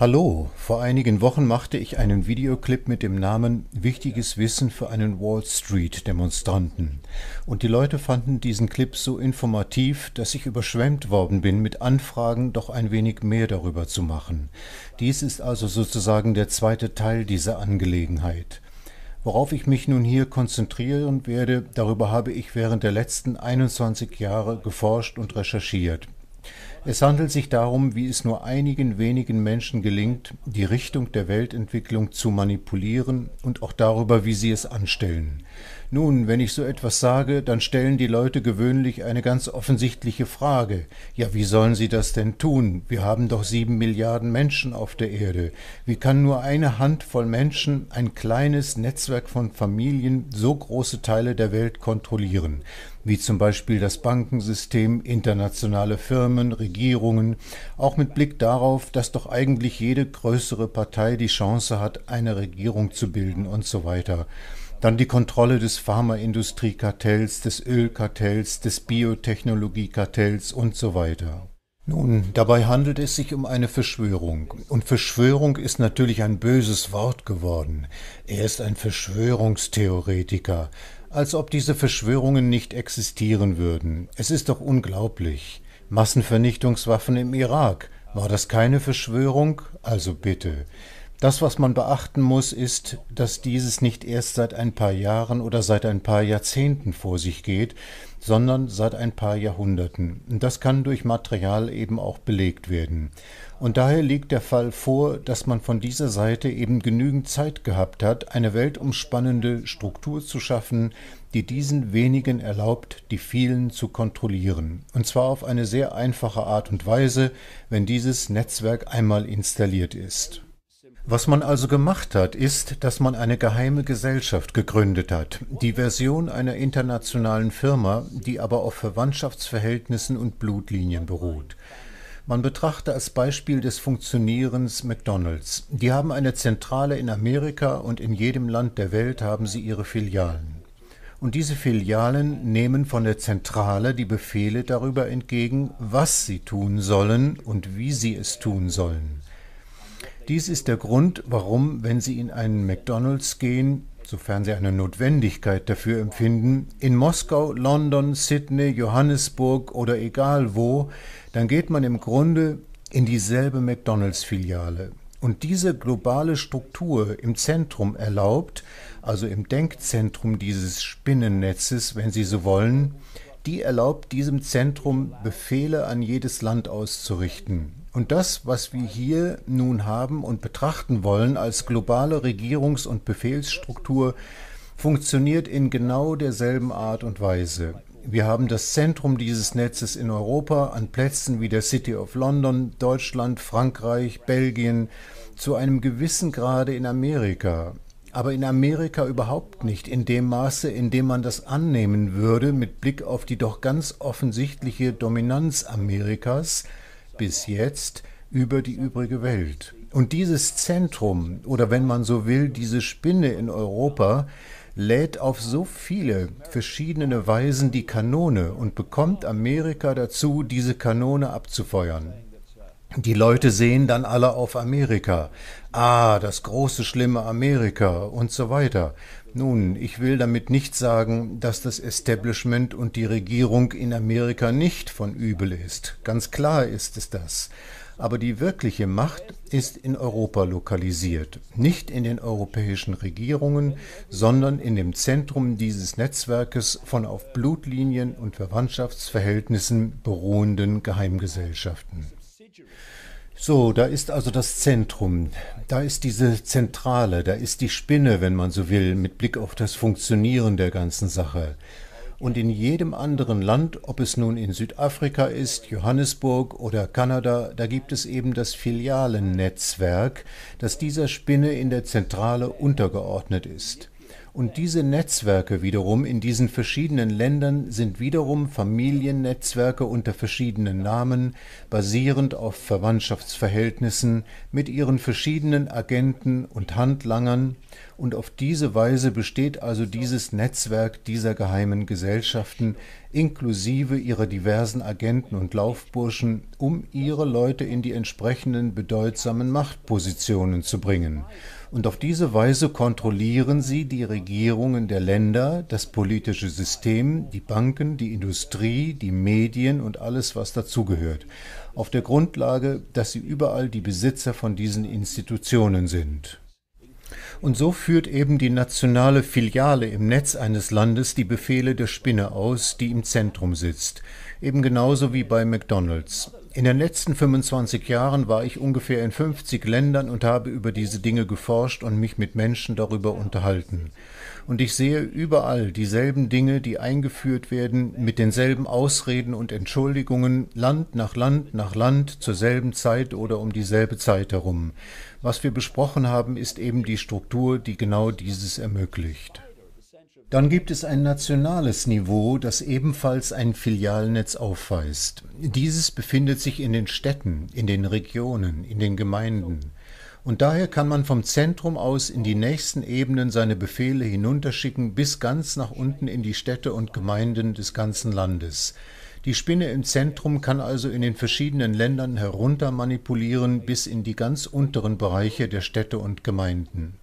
Hallo, vor einigen Wochen machte ich einen Videoclip mit dem Namen Wichtiges Wissen für einen Wall Street Demonstranten. Und die Leute fanden diesen Clip so informativ, dass ich überschwemmt worden bin mit Anfragen, doch ein wenig mehr darüber zu machen. Dies ist also sozusagen der zweite Teil dieser Angelegenheit. Worauf ich mich nun hier konzentrieren werde, darüber habe ich während der letzten 21 Jahre geforscht und recherchiert. Es handelt sich darum, wie es nur einigen wenigen Menschen gelingt, die Richtung der Weltentwicklung zu manipulieren und auch darüber, wie sie es anstellen. Nun, wenn ich so etwas sage, dann stellen die Leute gewöhnlich eine ganz offensichtliche Frage. Ja, wie sollen sie das denn tun? Wir haben doch sieben Milliarden Menschen auf der Erde. Wie kann nur eine Handvoll Menschen, ein kleines Netzwerk von Familien, so große Teile der Welt kontrollieren? wie zum Beispiel das Bankensystem, internationale Firmen, Regierungen, auch mit Blick darauf, dass doch eigentlich jede größere Partei die Chance hat, eine Regierung zu bilden und so weiter. Dann die Kontrolle des Pharmaindustriekartells, des Ölkartells, des Biotechnologiekartells und so weiter. Nun, dabei handelt es sich um eine Verschwörung. Und Verschwörung ist natürlich ein böses Wort geworden. Er ist ein Verschwörungstheoretiker. Als ob diese Verschwörungen nicht existieren würden. Es ist doch unglaublich. Massenvernichtungswaffen im Irak. War das keine Verschwörung? Also bitte. Das, was man beachten muss, ist, dass dieses nicht erst seit ein paar Jahren oder seit ein paar Jahrzehnten vor sich geht, sondern seit ein paar Jahrhunderten. Das kann durch Material eben auch belegt werden. Und daher liegt der Fall vor, dass man von dieser Seite eben genügend Zeit gehabt hat, eine weltumspannende Struktur zu schaffen, die diesen wenigen erlaubt, die vielen zu kontrollieren. Und zwar auf eine sehr einfache Art und Weise, wenn dieses Netzwerk einmal installiert ist. Was man also gemacht hat, ist, dass man eine geheime Gesellschaft gegründet hat. Die Version einer internationalen Firma, die aber auf Verwandtschaftsverhältnissen und Blutlinien beruht. Man betrachte als Beispiel des Funktionierens McDonald's. Die haben eine Zentrale in Amerika und in jedem Land der Welt haben sie ihre Filialen. Und diese Filialen nehmen von der Zentrale die Befehle darüber entgegen, was sie tun sollen und wie sie es tun sollen. Dies ist der Grund, warum, wenn Sie in einen McDonald's gehen, sofern Sie eine Notwendigkeit dafür empfinden, in Moskau, London, Sydney, Johannesburg oder egal wo, dann geht man im Grunde in dieselbe McDonald's-Filiale. Und diese globale Struktur im Zentrum erlaubt, also im Denkzentrum dieses Spinnennetzes, wenn Sie so wollen, die erlaubt diesem Zentrum Befehle an jedes Land auszurichten. Und das, was wir hier nun haben und betrachten wollen als globale Regierungs- und Befehlsstruktur, funktioniert in genau derselben Art und Weise. Wir haben das Zentrum dieses Netzes in Europa an Plätzen wie der City of London, Deutschland, Frankreich, Belgien, zu einem gewissen Grade in Amerika. Aber in Amerika überhaupt nicht in dem Maße, in dem man das annehmen würde mit Blick auf die doch ganz offensichtliche Dominanz Amerikas, bis jetzt über die übrige Welt. Und dieses Zentrum oder wenn man so will, diese Spinne in Europa lädt auf so viele verschiedene Weisen die Kanone und bekommt Amerika dazu, diese Kanone abzufeuern. Die Leute sehen dann alle auf Amerika. Ah, das große, schlimme Amerika und so weiter. Nun, ich will damit nicht sagen, dass das Establishment und die Regierung in Amerika nicht von übel ist. Ganz klar ist es das. Aber die wirkliche Macht ist in Europa lokalisiert, nicht in den europäischen Regierungen, sondern in dem Zentrum dieses Netzwerkes von auf Blutlinien und Verwandtschaftsverhältnissen beruhenden Geheimgesellschaften. So, da ist also das Zentrum, da ist diese Zentrale, da ist die Spinne, wenn man so will, mit Blick auf das Funktionieren der ganzen Sache. Und in jedem anderen Land, ob es nun in Südafrika ist, Johannesburg oder Kanada, da gibt es eben das Filialennetzwerk, das dieser Spinne in der Zentrale untergeordnet ist. Und diese Netzwerke wiederum in diesen verschiedenen Ländern sind wiederum Familiennetzwerke unter verschiedenen Namen, basierend auf Verwandtschaftsverhältnissen, mit ihren verschiedenen Agenten und Handlangern und auf diese Weise besteht also dieses Netzwerk dieser geheimen Gesellschaften inklusive ihrer diversen Agenten und Laufburschen, um ihre Leute in die entsprechenden bedeutsamen Machtpositionen zu bringen. Und auf diese Weise kontrollieren sie die Regierungen der Länder, das politische System, die Banken, die Industrie, die Medien und alles, was dazugehört, auf der Grundlage, dass sie überall die Besitzer von diesen Institutionen sind. Und so führt eben die nationale Filiale im Netz eines Landes die Befehle der Spinne aus, die im Zentrum sitzt. Eben genauso wie bei McDonald's. In den letzten 25 Jahren war ich ungefähr in 50 Ländern und habe über diese Dinge geforscht und mich mit Menschen darüber unterhalten. Und ich sehe überall dieselben Dinge, die eingeführt werden, mit denselben Ausreden und Entschuldigungen, Land nach Land nach Land, zur selben Zeit oder um dieselbe Zeit herum. Was wir besprochen haben, ist eben die Struktur, die genau dieses ermöglicht. Dann gibt es ein nationales Niveau, das ebenfalls ein Filialnetz aufweist. Dieses befindet sich in den Städten, in den Regionen, in den Gemeinden und daher kann man vom Zentrum aus in die nächsten Ebenen seine Befehle hinunterschicken bis ganz nach unten in die Städte und Gemeinden des ganzen Landes. Die Spinne im Zentrum kann also in den verschiedenen Ländern herunter manipulieren bis in die ganz unteren Bereiche der Städte und Gemeinden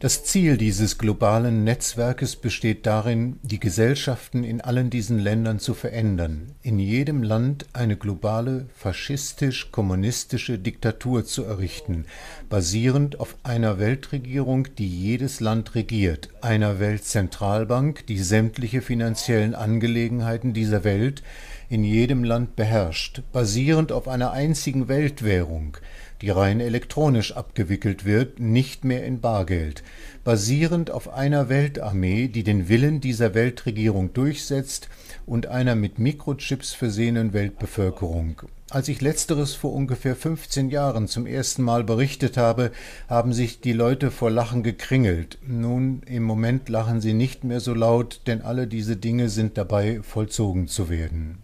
das Ziel dieses globalen Netzwerkes besteht darin, die Gesellschaften in allen diesen Ländern zu verändern, in jedem Land eine globale faschistisch-kommunistische Diktatur zu errichten, basierend auf einer Weltregierung, die jedes Land regiert, einer Weltzentralbank, die sämtliche finanziellen Angelegenheiten dieser Welt in jedem Land beherrscht, basierend auf einer einzigen Weltwährung die rein elektronisch abgewickelt wird, nicht mehr in Bargeld, basierend auf einer Weltarmee, die den Willen dieser Weltregierung durchsetzt, und einer mit Mikrochips versehenen Weltbevölkerung. Als ich letzteres vor ungefähr 15 Jahren zum ersten Mal berichtet habe, haben sich die Leute vor Lachen gekringelt. Nun, im Moment lachen sie nicht mehr so laut, denn alle diese Dinge sind dabei vollzogen zu werden.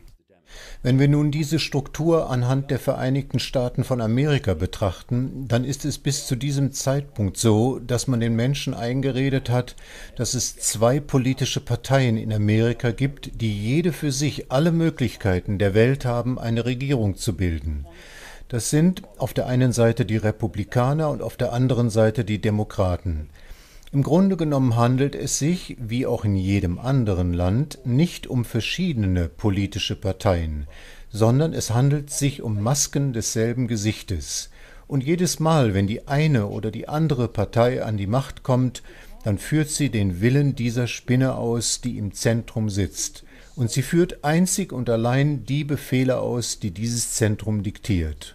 Wenn wir nun diese Struktur anhand der Vereinigten Staaten von Amerika betrachten, dann ist es bis zu diesem Zeitpunkt so, dass man den Menschen eingeredet hat, dass es zwei politische Parteien in Amerika gibt, die jede für sich alle Möglichkeiten der Welt haben, eine Regierung zu bilden. Das sind auf der einen Seite die Republikaner und auf der anderen Seite die Demokraten. Im Grunde genommen handelt es sich, wie auch in jedem anderen Land, nicht um verschiedene politische Parteien, sondern es handelt sich um Masken desselben Gesichtes. Und jedes Mal, wenn die eine oder die andere Partei an die Macht kommt, dann führt sie den Willen dieser Spinne aus, die im Zentrum sitzt. Und sie führt einzig und allein die Befehle aus, die dieses Zentrum diktiert.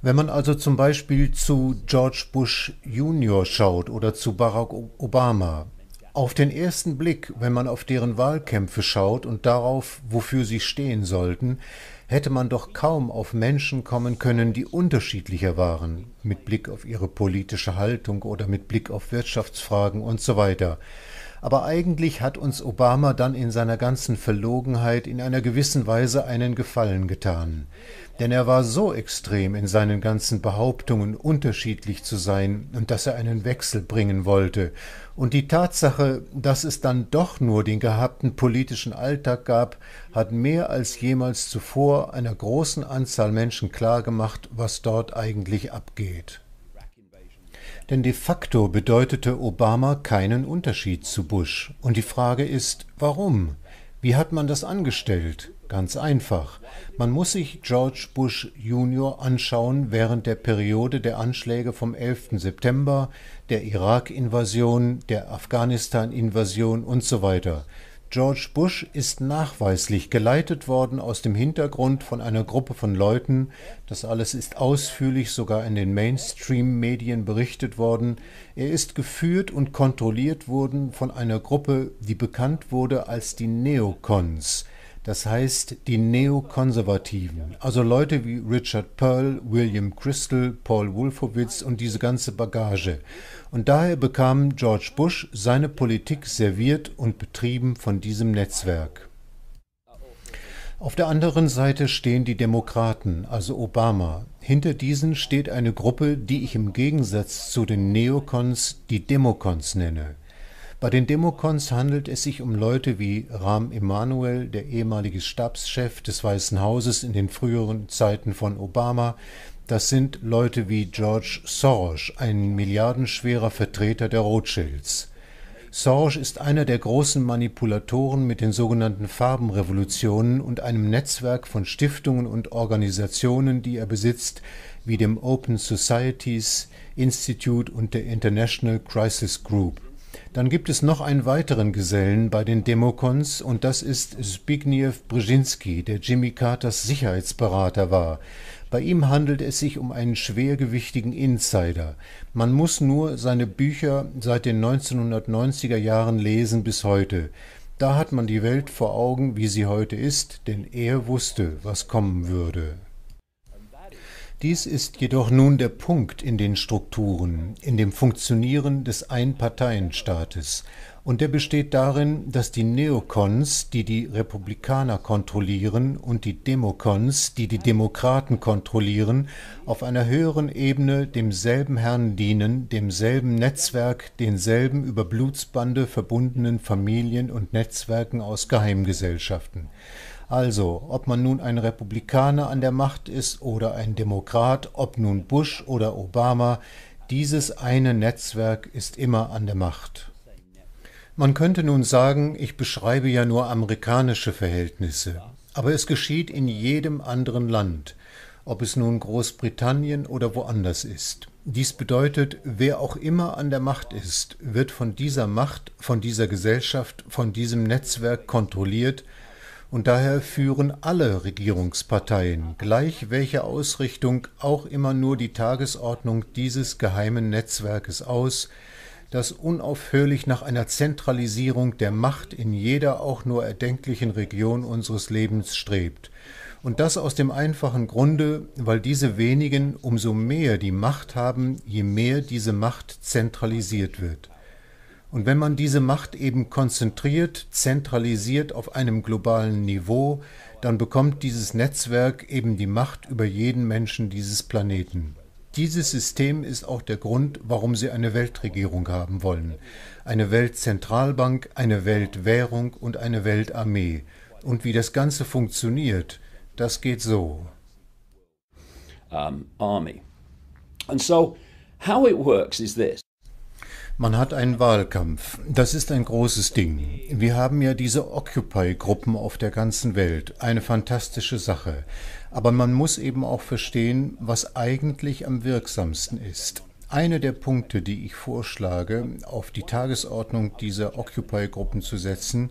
Wenn man also zum Beispiel zu George Bush Jr. schaut oder zu Barack Obama, auf den ersten Blick, wenn man auf deren Wahlkämpfe schaut und darauf, wofür sie stehen sollten, hätte man doch kaum auf Menschen kommen können, die unterschiedlicher waren, mit Blick auf ihre politische Haltung oder mit Blick auf Wirtschaftsfragen und so weiter. Aber eigentlich hat uns Obama dann in seiner ganzen Verlogenheit in einer gewissen Weise einen Gefallen getan denn er war so extrem in seinen ganzen Behauptungen, unterschiedlich zu sein und dass er einen Wechsel bringen wollte. Und die Tatsache, dass es dann doch nur den gehabten politischen Alltag gab, hat mehr als jemals zuvor einer großen Anzahl Menschen klargemacht, was dort eigentlich abgeht. Denn de facto bedeutete Obama keinen Unterschied zu Bush. Und die Frage ist, warum? Wie hat man das angestellt? Ganz einfach. Man muss sich George Bush Jr. anschauen während der Periode der Anschläge vom 11. September, der Irak-Invasion, der Afghanistan-Invasion und so weiter. George Bush ist nachweislich geleitet worden aus dem Hintergrund von einer Gruppe von Leuten, das alles ist ausführlich sogar in den Mainstream-Medien berichtet worden, er ist geführt und kontrolliert worden von einer Gruppe, die bekannt wurde als die Neocons, das heißt, die Neokonservativen, also Leute wie Richard Pearl, William Crystal, Paul Wolfowitz und diese ganze Bagage. Und daher bekam George Bush seine Politik serviert und betrieben von diesem Netzwerk. Auf der anderen Seite stehen die Demokraten, also Obama. Hinter diesen steht eine Gruppe, die ich im Gegensatz zu den Neokons die Demokons nenne. Bei den Demokons handelt es sich um Leute wie Rahm Emanuel, der ehemalige Stabschef des Weißen Hauses in den früheren Zeiten von Obama. Das sind Leute wie George Soros, ein milliardenschwerer Vertreter der Rothschilds. Soros ist einer der großen Manipulatoren mit den sogenannten Farbenrevolutionen und einem Netzwerk von Stiftungen und Organisationen, die er besitzt, wie dem Open Societies Institute und der International Crisis Group. Dann gibt es noch einen weiteren Gesellen bei den Demokons und das ist Zbigniew Brzezinski, der Jimmy Carters Sicherheitsberater war. Bei ihm handelt es sich um einen schwergewichtigen Insider. Man muss nur seine Bücher seit den 1990er Jahren lesen bis heute. Da hat man die Welt vor Augen, wie sie heute ist, denn er wusste, was kommen würde. Dies ist jedoch nun der Punkt in den Strukturen, in dem Funktionieren des Einparteienstaates. Und der besteht darin, dass die Neokons, die die Republikaner kontrollieren, und die Demokons, die die Demokraten kontrollieren, auf einer höheren Ebene demselben Herrn dienen, demselben Netzwerk, denselben über Blutsbande verbundenen Familien und Netzwerken aus Geheimgesellschaften. Also, ob man nun ein Republikaner an der Macht ist oder ein Demokrat, ob nun Bush oder Obama, dieses eine Netzwerk ist immer an der Macht. Man könnte nun sagen, ich beschreibe ja nur amerikanische Verhältnisse, aber es geschieht in jedem anderen Land, ob es nun Großbritannien oder woanders ist. Dies bedeutet, wer auch immer an der Macht ist, wird von dieser Macht, von dieser Gesellschaft, von diesem Netzwerk kontrolliert und daher führen alle Regierungsparteien, gleich welche Ausrichtung, auch immer nur die Tagesordnung dieses geheimen Netzwerkes aus, das unaufhörlich nach einer Zentralisierung der Macht in jeder auch nur erdenklichen Region unseres Lebens strebt. Und das aus dem einfachen Grunde, weil diese wenigen umso mehr die Macht haben, je mehr diese Macht zentralisiert wird. Und wenn man diese Macht eben konzentriert, zentralisiert auf einem globalen Niveau, dann bekommt dieses Netzwerk eben die Macht über jeden Menschen dieses Planeten. Dieses System ist auch der Grund, warum sie eine Weltregierung haben wollen. Eine Weltzentralbank, eine Weltwährung und eine Weltarmee. Und wie das Ganze funktioniert, das geht so. Um, Army. And so, how it works is this. Man hat einen Wahlkampf. Das ist ein großes Ding. Wir haben ja diese Occupy-Gruppen auf der ganzen Welt. Eine fantastische Sache. Aber man muss eben auch verstehen, was eigentlich am wirksamsten ist. Einer der Punkte, die ich vorschlage, auf die Tagesordnung dieser Occupy-Gruppen zu setzen,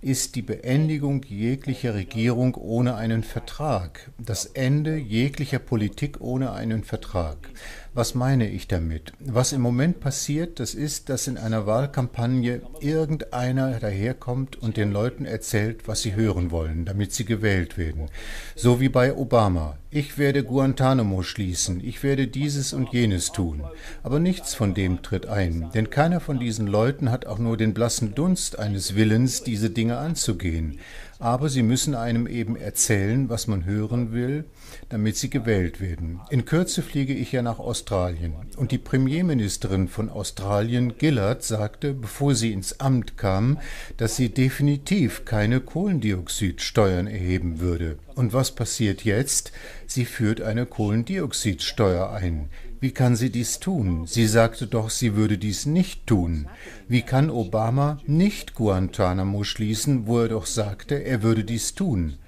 ist die Beendigung jeglicher Regierung ohne einen Vertrag, das Ende jeglicher Politik ohne einen Vertrag. Was meine ich damit? Was im Moment passiert, das ist, dass in einer Wahlkampagne irgendeiner daherkommt und den Leuten erzählt, was sie hören wollen, damit sie gewählt werden. So wie bei Obama. Ich werde Guantanamo schließen, ich werde dieses und jenes tun. Aber nichts von dem tritt ein, denn keiner von diesen Leuten hat auch nur den blassen Dunst eines Willens, diese Dinge Dinge anzugehen. Aber sie müssen einem eben erzählen, was man hören will, damit sie gewählt werden. In Kürze fliege ich ja nach Australien. Und die Premierministerin von Australien, Gillard, sagte, bevor sie ins Amt kam, dass sie definitiv keine Kohlendioxidsteuern erheben würde. Und was passiert jetzt? Sie führt eine Kohlendioxidsteuer ein. Wie kann sie dies tun? Sie sagte doch, sie würde dies nicht tun. Wie kann Obama nicht Guantanamo schließen, wo er doch sagte, er würde dies tun?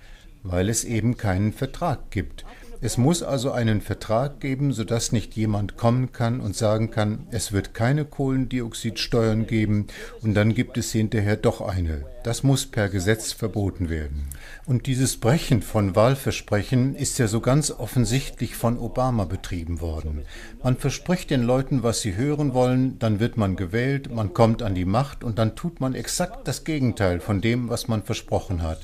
Weil es eben keinen Vertrag gibt. Es muss also einen Vertrag geben, sodass nicht jemand kommen kann und sagen kann, es wird keine Kohlendioxidsteuern geben und dann gibt es hinterher doch eine. Das muss per Gesetz verboten werden. Und dieses Brechen von Wahlversprechen ist ja so ganz offensichtlich von Obama betrieben worden. Man verspricht den Leuten, was sie hören wollen, dann wird man gewählt, man kommt an die Macht und dann tut man exakt das Gegenteil von dem, was man versprochen hat.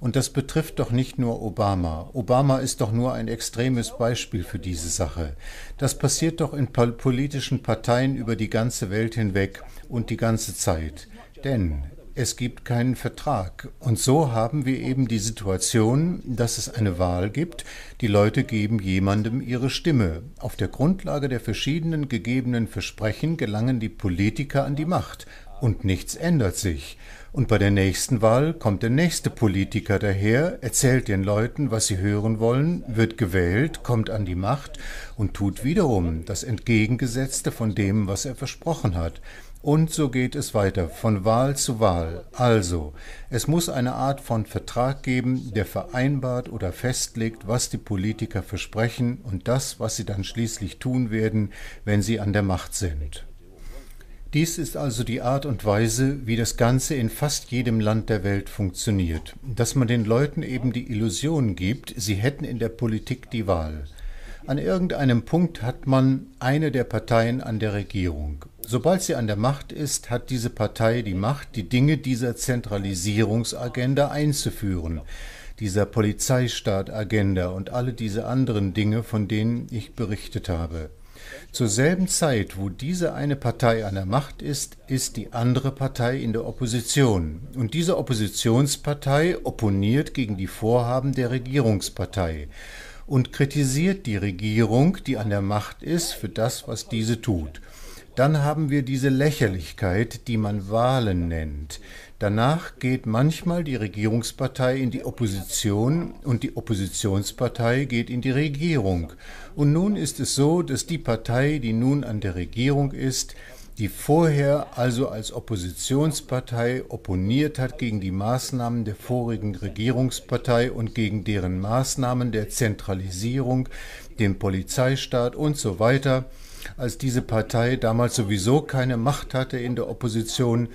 Und das betrifft doch nicht nur Obama. Obama ist doch nur ein extremes Beispiel für diese Sache. Das passiert doch in politischen Parteien über die ganze Welt hinweg und die ganze Zeit. Denn es gibt keinen Vertrag. Und so haben wir eben die Situation, dass es eine Wahl gibt. Die Leute geben jemandem ihre Stimme. Auf der Grundlage der verschiedenen gegebenen Versprechen gelangen die Politiker an die Macht. Und nichts ändert sich. Und bei der nächsten Wahl kommt der nächste Politiker daher, erzählt den Leuten, was sie hören wollen, wird gewählt, kommt an die Macht und tut wiederum das Entgegengesetzte von dem, was er versprochen hat. Und so geht es weiter, von Wahl zu Wahl. Also, es muss eine Art von Vertrag geben, der vereinbart oder festlegt, was die Politiker versprechen und das, was sie dann schließlich tun werden, wenn sie an der Macht sind. Dies ist also die Art und Weise, wie das Ganze in fast jedem Land der Welt funktioniert, dass man den Leuten eben die Illusion gibt, sie hätten in der Politik die Wahl. An irgendeinem Punkt hat man eine der Parteien an der Regierung. Sobald sie an der Macht ist, hat diese Partei die Macht, die Dinge dieser Zentralisierungsagenda einzuführen, dieser Polizeistaatagenda und alle diese anderen Dinge, von denen ich berichtet habe. Zur selben Zeit, wo diese eine Partei an der Macht ist, ist die andere Partei in der Opposition. Und diese Oppositionspartei opponiert gegen die Vorhaben der Regierungspartei und kritisiert die Regierung, die an der Macht ist, für das, was diese tut. Dann haben wir diese Lächerlichkeit, die man Wahlen nennt. Danach geht manchmal die Regierungspartei in die Opposition und die Oppositionspartei geht in die Regierung. Und nun ist es so, dass die Partei, die nun an der Regierung ist, die vorher also als Oppositionspartei opponiert hat gegen die Maßnahmen der vorigen Regierungspartei und gegen deren Maßnahmen der Zentralisierung, dem Polizeistaat und so weiter, als diese Partei damals sowieso keine Macht hatte in der Opposition,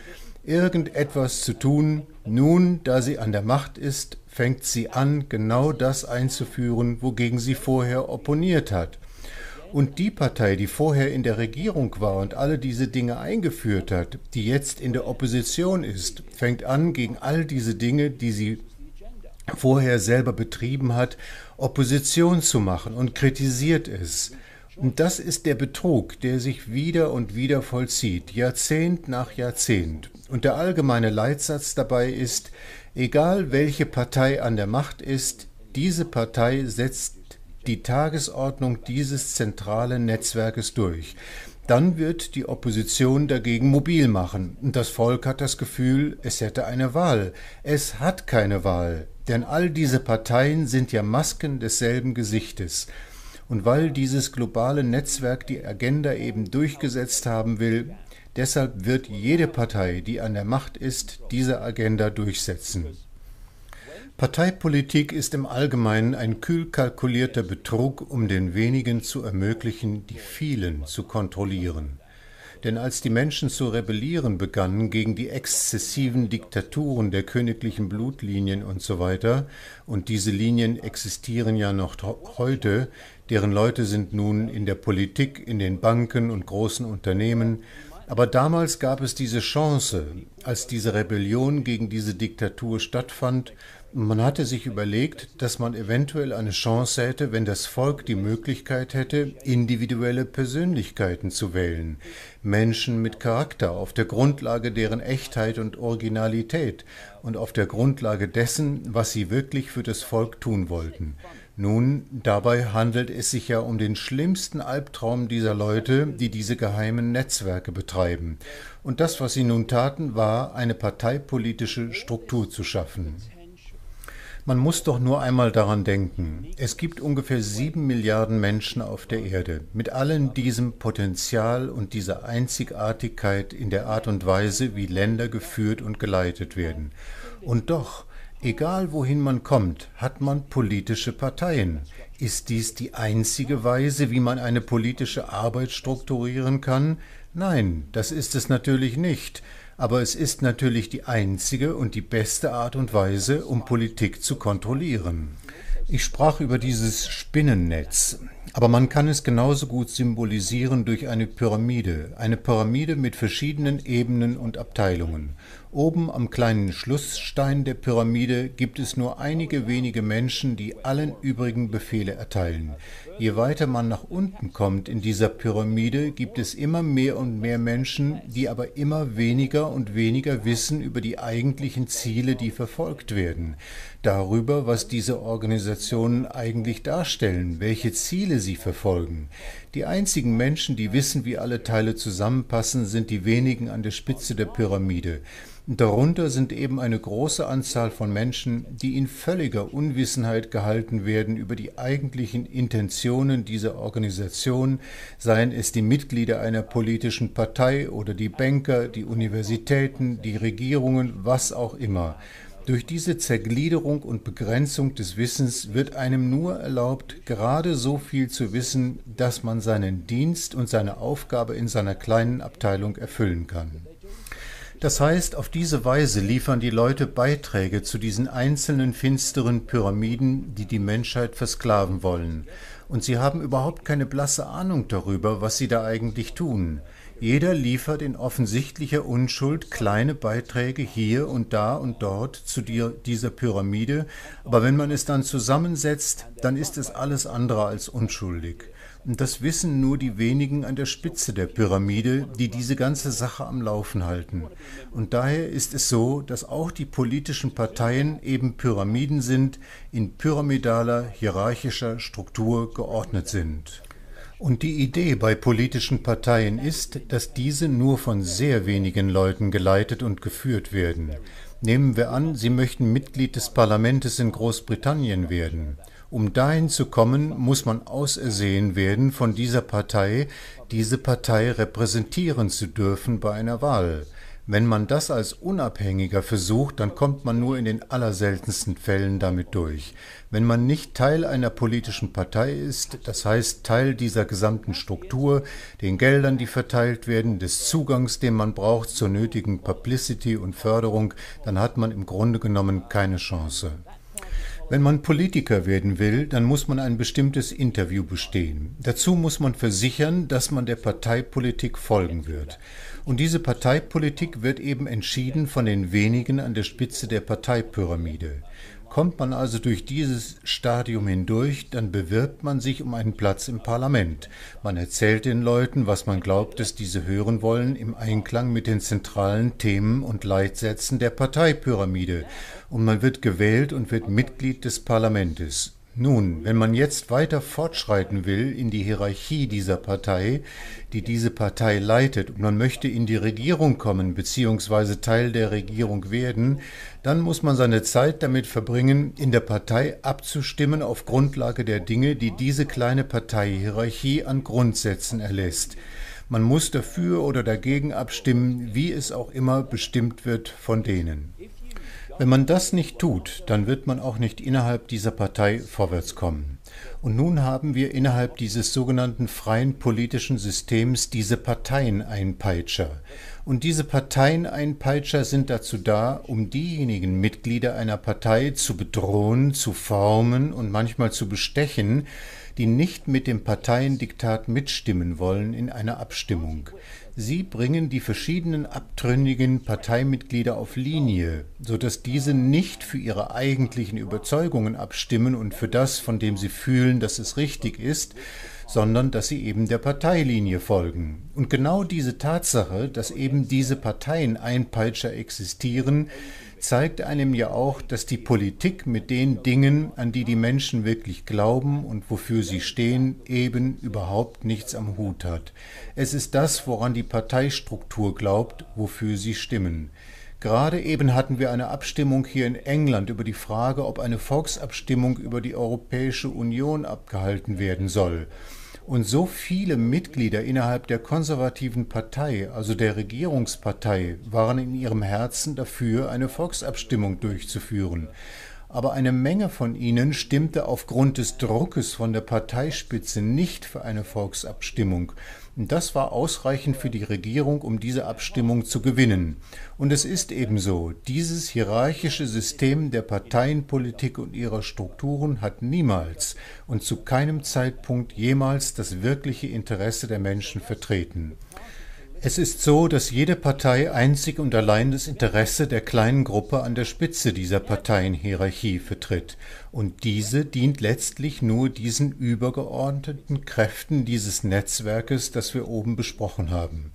irgendetwas zu tun. Nun, da sie an der Macht ist, fängt sie an, genau das einzuführen, wogegen sie vorher opponiert hat. Und die Partei, die vorher in der Regierung war und alle diese Dinge eingeführt hat, die jetzt in der Opposition ist, fängt an, gegen all diese Dinge, die sie vorher selber betrieben hat, Opposition zu machen und kritisiert es. Und das ist der Betrug, der sich wieder und wieder vollzieht, Jahrzehnt nach Jahrzehnt. Und der allgemeine Leitsatz dabei ist, egal welche Partei an der Macht ist, diese Partei setzt die Tagesordnung dieses zentralen Netzwerkes durch. Dann wird die Opposition dagegen mobil machen. Und Das Volk hat das Gefühl, es hätte eine Wahl. Es hat keine Wahl, denn all diese Parteien sind ja Masken desselben Gesichtes. Und weil dieses globale Netzwerk die Agenda eben durchgesetzt haben will, deshalb wird jede Partei, die an der Macht ist, diese Agenda durchsetzen. Parteipolitik ist im Allgemeinen ein kühl kalkulierter Betrug, um den wenigen zu ermöglichen, die vielen zu kontrollieren. Denn als die Menschen zu rebellieren begannen gegen die exzessiven Diktaturen der königlichen Blutlinien und so weiter, und diese Linien existieren ja noch heute, deren Leute sind nun in der Politik, in den Banken und großen Unternehmen, aber damals gab es diese Chance, als diese Rebellion gegen diese Diktatur stattfand, man hatte sich überlegt, dass man eventuell eine Chance hätte, wenn das Volk die Möglichkeit hätte, individuelle Persönlichkeiten zu wählen, Menschen mit Charakter auf der Grundlage deren Echtheit und Originalität und auf der Grundlage dessen, was sie wirklich für das Volk tun wollten. Nun, dabei handelt es sich ja um den schlimmsten Albtraum dieser Leute, die diese geheimen Netzwerke betreiben. Und das, was sie nun taten, war, eine parteipolitische Struktur zu schaffen. Man muss doch nur einmal daran denken. Es gibt ungefähr sieben Milliarden Menschen auf der Erde. Mit allem diesem Potenzial und dieser Einzigartigkeit in der Art und Weise, wie Länder geführt und geleitet werden. Und doch, egal wohin man kommt, hat man politische Parteien. Ist dies die einzige Weise, wie man eine politische Arbeit strukturieren kann? Nein, das ist es natürlich nicht aber es ist natürlich die einzige und die beste Art und Weise, um Politik zu kontrollieren. Ich sprach über dieses Spinnennetz, aber man kann es genauso gut symbolisieren durch eine Pyramide, eine Pyramide mit verschiedenen Ebenen und Abteilungen. Oben am kleinen Schlussstein der Pyramide gibt es nur einige wenige Menschen, die allen übrigen Befehle erteilen. Je weiter man nach unten kommt in dieser Pyramide, gibt es immer mehr und mehr Menschen, die aber immer weniger und weniger wissen über die eigentlichen Ziele, die verfolgt werden darüber, was diese Organisationen eigentlich darstellen, welche Ziele sie verfolgen. Die einzigen Menschen, die wissen, wie alle Teile zusammenpassen, sind die wenigen an der Spitze der Pyramide. Darunter sind eben eine große Anzahl von Menschen, die in völliger Unwissenheit gehalten werden über die eigentlichen Intentionen dieser Organisation, seien es die Mitglieder einer politischen Partei oder die Banker, die Universitäten, die Regierungen, was auch immer. Durch diese Zergliederung und Begrenzung des Wissens wird einem nur erlaubt, gerade so viel zu wissen, dass man seinen Dienst und seine Aufgabe in seiner kleinen Abteilung erfüllen kann. Das heißt, auf diese Weise liefern die Leute Beiträge zu diesen einzelnen finsteren Pyramiden, die die Menschheit versklaven wollen. Und sie haben überhaupt keine blasse Ahnung darüber, was sie da eigentlich tun. Jeder liefert in offensichtlicher Unschuld kleine Beiträge hier und da und dort zu dieser Pyramide, aber wenn man es dann zusammensetzt, dann ist es alles andere als unschuldig. Und das wissen nur die wenigen an der Spitze der Pyramide, die diese ganze Sache am Laufen halten. Und daher ist es so, dass auch die politischen Parteien eben Pyramiden sind, in pyramidaler, hierarchischer Struktur geordnet sind. Und die Idee bei politischen Parteien ist, dass diese nur von sehr wenigen Leuten geleitet und geführt werden. Nehmen wir an, Sie möchten Mitglied des Parlaments in Großbritannien werden. Um dahin zu kommen, muss man ausersehen werden, von dieser Partei diese Partei repräsentieren zu dürfen bei einer Wahl. Wenn man das als Unabhängiger versucht, dann kommt man nur in den allerseltensten Fällen damit durch. Wenn man nicht Teil einer politischen Partei ist, das heißt Teil dieser gesamten Struktur, den Geldern, die verteilt werden, des Zugangs, den man braucht zur nötigen Publicity und Förderung, dann hat man im Grunde genommen keine Chance. Wenn man Politiker werden will, dann muss man ein bestimmtes Interview bestehen. Dazu muss man versichern, dass man der Parteipolitik folgen wird. Und diese Parteipolitik wird eben entschieden von den wenigen an der Spitze der Parteipyramide. Kommt man also durch dieses Stadium hindurch, dann bewirbt man sich um einen Platz im Parlament. Man erzählt den Leuten, was man glaubt, dass diese hören wollen, im Einklang mit den zentralen Themen und Leitsätzen der Parteipyramide. Und man wird gewählt und wird Mitglied des Parlamentes. Nun, wenn man jetzt weiter fortschreiten will in die Hierarchie dieser Partei, die diese Partei leitet, und man möchte in die Regierung kommen bzw. Teil der Regierung werden, dann muss man seine Zeit damit verbringen, in der Partei abzustimmen auf Grundlage der Dinge, die diese kleine Parteihierarchie an Grundsätzen erlässt. Man muss dafür oder dagegen abstimmen, wie es auch immer bestimmt wird von denen. Wenn man das nicht tut, dann wird man auch nicht innerhalb dieser Partei vorwärtskommen. Und nun haben wir innerhalb dieses sogenannten freien politischen Systems diese Parteien-Einpeitscher. Und diese Parteieneinpeitscher sind dazu da, um diejenigen Mitglieder einer Partei zu bedrohen, zu formen und manchmal zu bestechen, die nicht mit dem Parteiendiktat mitstimmen wollen in einer Abstimmung. Sie bringen die verschiedenen abtrünnigen Parteimitglieder auf Linie, sodass diese nicht für ihre eigentlichen Überzeugungen abstimmen und für das, von dem sie fühlen, dass es richtig ist, sondern dass sie eben der Parteilinie folgen. Und genau diese Tatsache, dass eben diese Parteien-Einpeitscher existieren, zeigt einem ja auch, dass die Politik mit den Dingen, an die die Menschen wirklich glauben und wofür sie stehen, eben überhaupt nichts am Hut hat. Es ist das, woran die Parteistruktur glaubt, wofür sie stimmen. Gerade eben hatten wir eine Abstimmung hier in England über die Frage, ob eine Volksabstimmung über die Europäische Union abgehalten werden soll. Und so viele Mitglieder innerhalb der konservativen Partei, also der Regierungspartei, waren in ihrem Herzen dafür, eine Volksabstimmung durchzuführen aber eine Menge von ihnen stimmte aufgrund des Druckes von der Parteispitze nicht für eine Volksabstimmung. Und das war ausreichend für die Regierung, um diese Abstimmung zu gewinnen. Und es ist ebenso, dieses hierarchische System der Parteienpolitik und ihrer Strukturen hat niemals und zu keinem Zeitpunkt jemals das wirkliche Interesse der Menschen vertreten. Es ist so, dass jede Partei einzig und allein das Interesse der kleinen Gruppe an der Spitze dieser Parteienhierarchie vertritt, und diese dient letztlich nur diesen übergeordneten Kräften dieses Netzwerkes, das wir oben besprochen haben.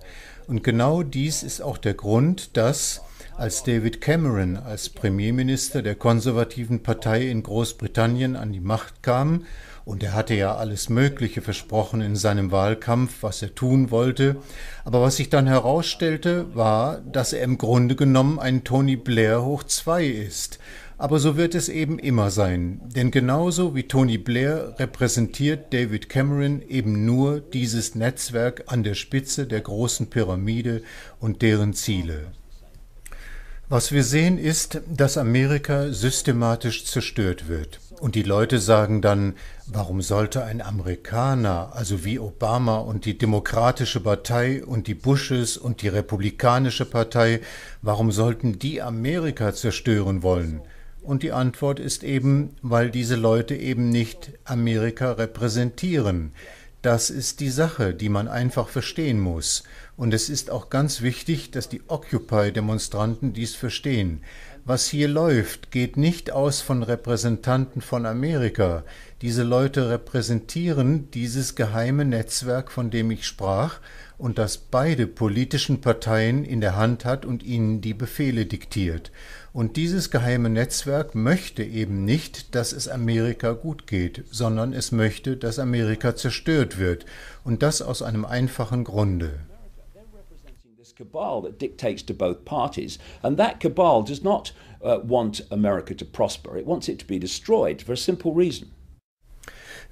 Und genau dies ist auch der Grund, dass, als David Cameron als Premierminister der konservativen Partei in Großbritannien an die Macht kam, und er hatte ja alles Mögliche versprochen in seinem Wahlkampf, was er tun wollte. Aber was sich dann herausstellte, war, dass er im Grunde genommen ein Tony Blair hoch zwei ist. Aber so wird es eben immer sein. Denn genauso wie Tony Blair repräsentiert David Cameron eben nur dieses Netzwerk an der Spitze der großen Pyramide und deren Ziele. Was wir sehen ist, dass Amerika systematisch zerstört wird. Und die Leute sagen dann, warum sollte ein Amerikaner, also wie Obama und die Demokratische Partei und die Bushes und die Republikanische Partei, warum sollten die Amerika zerstören wollen? Und die Antwort ist eben, weil diese Leute eben nicht Amerika repräsentieren. Das ist die Sache, die man einfach verstehen muss. Und es ist auch ganz wichtig, dass die Occupy-Demonstranten dies verstehen was hier läuft, geht nicht aus von Repräsentanten von Amerika. Diese Leute repräsentieren dieses geheime Netzwerk, von dem ich sprach, und das beide politischen Parteien in der Hand hat und ihnen die Befehle diktiert. Und dieses geheime Netzwerk möchte eben nicht, dass es Amerika gut geht, sondern es möchte, dass Amerika zerstört wird, und das aus einem einfachen Grunde cabal that dictates to both parties, and that cabal does not uh, want America to prosper. It wants it to be destroyed for a simple reason.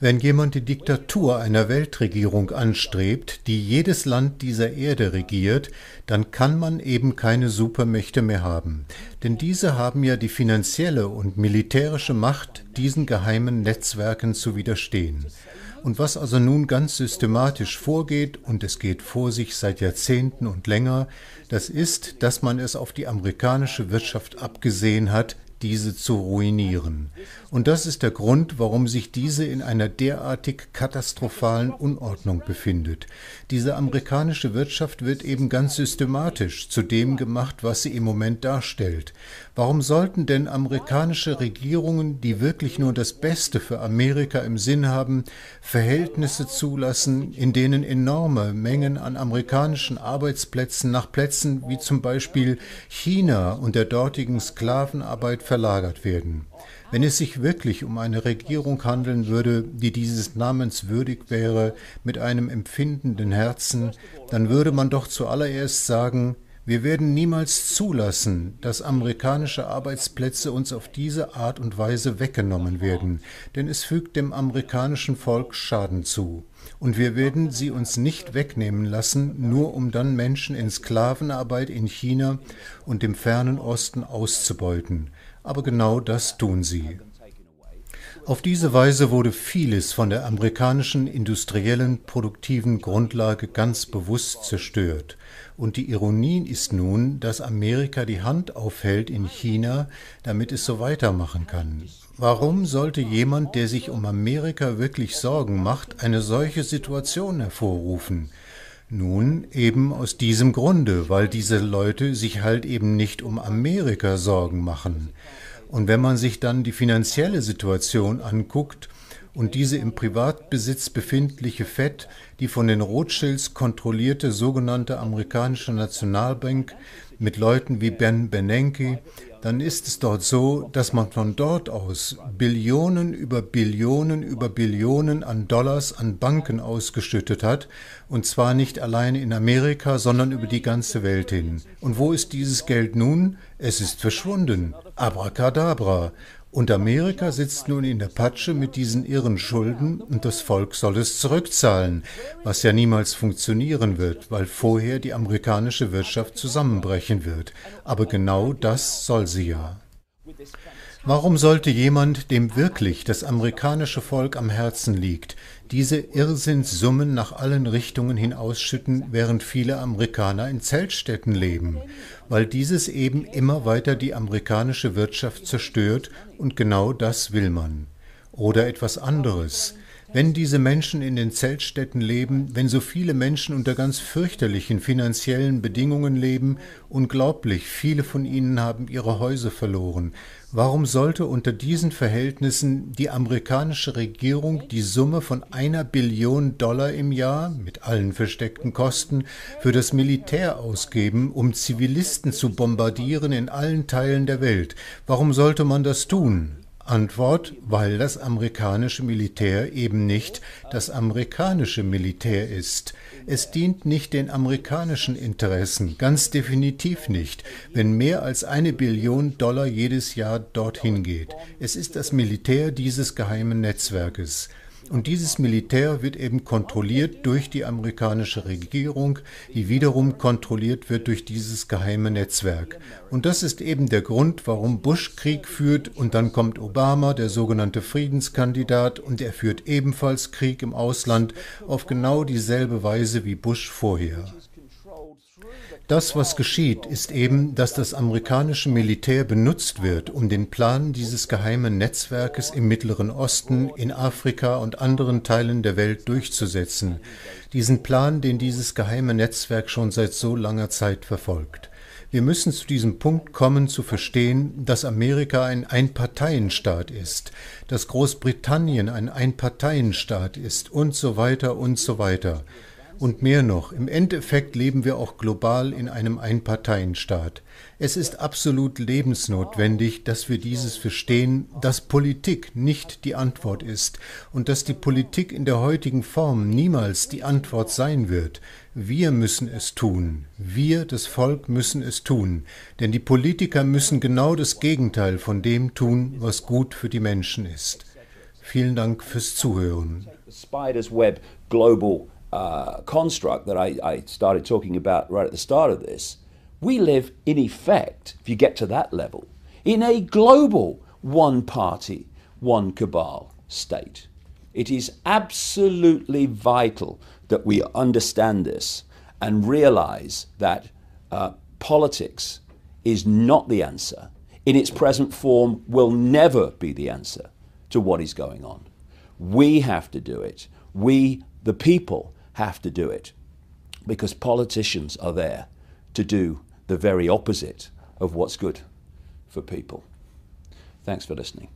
Wenn jemand die Diktatur einer Weltregierung anstrebt, die jedes Land dieser Erde regiert, dann kann man eben keine Supermächte mehr haben. Denn diese haben ja die finanzielle und militärische Macht, diesen geheimen Netzwerken zu widerstehen und was also nun ganz systematisch vorgeht, und es geht vor sich seit Jahrzehnten und länger, das ist, dass man es auf die amerikanische Wirtschaft abgesehen hat, diese zu ruinieren. Und das ist der Grund, warum sich diese in einer derartig katastrophalen Unordnung befindet. Diese amerikanische Wirtschaft wird eben ganz systematisch zu dem gemacht, was sie im Moment darstellt. Warum sollten denn amerikanische Regierungen, die wirklich nur das Beste für Amerika im Sinn haben, Verhältnisse zulassen, in denen enorme Mengen an amerikanischen Arbeitsplätzen nach Plätzen wie zum Beispiel China und der dortigen Sklavenarbeit verlagert werden? Wenn es sich wirklich um eine Regierung handeln würde, die dieses Namens würdig wäre, mit einem empfindenden Herzen, dann würde man doch zuallererst sagen, wir werden niemals zulassen, dass amerikanische Arbeitsplätze uns auf diese Art und Weise weggenommen werden, denn es fügt dem amerikanischen Volk Schaden zu. Und wir werden sie uns nicht wegnehmen lassen, nur um dann Menschen in Sklavenarbeit in China und dem fernen Osten auszubeuten aber genau das tun sie. Auf diese Weise wurde vieles von der amerikanischen industriellen produktiven Grundlage ganz bewusst zerstört. Und die Ironie ist nun, dass Amerika die Hand aufhält in China, damit es so weitermachen kann. Warum sollte jemand, der sich um Amerika wirklich Sorgen macht, eine solche Situation hervorrufen? Nun, eben aus diesem Grunde, weil diese Leute sich halt eben nicht um Amerika Sorgen machen. Und wenn man sich dann die finanzielle Situation anguckt und diese im Privatbesitz befindliche FED, die von den Rothschilds kontrollierte sogenannte amerikanische Nationalbank, mit Leuten wie Ben Bernanke, dann ist es dort so, dass man von dort aus Billionen über Billionen über Billionen an Dollars an Banken ausgeschüttet hat, und zwar nicht allein in Amerika, sondern über die ganze Welt hin. Und wo ist dieses Geld nun? Es ist verschwunden. Abracadabra. Und Amerika sitzt nun in der Patsche mit diesen irren Schulden und das Volk soll es zurückzahlen, was ja niemals funktionieren wird, weil vorher die amerikanische Wirtschaft zusammenbrechen wird. Aber genau das soll sie ja. Warum sollte jemand, dem wirklich das amerikanische Volk am Herzen liegt, diese Irrsinnssummen nach allen Richtungen hin ausschütten, während viele Amerikaner in Zeltstätten leben? Weil dieses eben immer weiter die amerikanische Wirtschaft zerstört und genau das will man. Oder etwas anderes. Wenn diese Menschen in den Zeltstätten leben, wenn so viele Menschen unter ganz fürchterlichen finanziellen Bedingungen leben, unglaublich viele von ihnen haben ihre Häuser verloren, Warum sollte unter diesen Verhältnissen die amerikanische Regierung die Summe von einer Billion Dollar im Jahr mit allen versteckten Kosten für das Militär ausgeben, um Zivilisten zu bombardieren in allen Teilen der Welt? Warum sollte man das tun? Antwort, weil das amerikanische Militär eben nicht das amerikanische Militär ist. Es dient nicht den amerikanischen Interessen, ganz definitiv nicht, wenn mehr als eine Billion Dollar jedes Jahr dorthin geht. Es ist das Militär dieses geheimen Netzwerkes. Und dieses Militär wird eben kontrolliert durch die amerikanische Regierung, die wiederum kontrolliert wird durch dieses geheime Netzwerk. Und das ist eben der Grund, warum Bush Krieg führt und dann kommt Obama, der sogenannte Friedenskandidat, und er führt ebenfalls Krieg im Ausland auf genau dieselbe Weise wie Bush vorher. Das, was geschieht, ist eben, dass das amerikanische Militär benutzt wird, um den Plan dieses geheimen Netzwerkes im Mittleren Osten, in Afrika und anderen Teilen der Welt durchzusetzen. Diesen Plan, den dieses geheime Netzwerk schon seit so langer Zeit verfolgt. Wir müssen zu diesem Punkt kommen, zu verstehen, dass Amerika ein Einparteienstaat ist, dass Großbritannien ein Einparteienstaat ist und so weiter und so weiter. Und mehr noch, im Endeffekt leben wir auch global in einem Einparteienstaat. Es ist absolut lebensnotwendig, dass wir dieses verstehen, dass Politik nicht die Antwort ist und dass die Politik in der heutigen Form niemals die Antwort sein wird. Wir müssen es tun. Wir, das Volk, müssen es tun. Denn die Politiker müssen genau das Gegenteil von dem tun, was gut für die Menschen ist. Vielen Dank fürs Zuhören. Uh, construct that I, I started talking about right at the start of this, we live in effect, if you get to that level, in a global one party, one cabal state. It is absolutely vital that we understand this and realize that uh, politics is not the answer. In its present form, will never be the answer to what is going on. We have to do it. We, the people, have to do it because politicians are there to do the very opposite of what's good for people. Thanks for listening.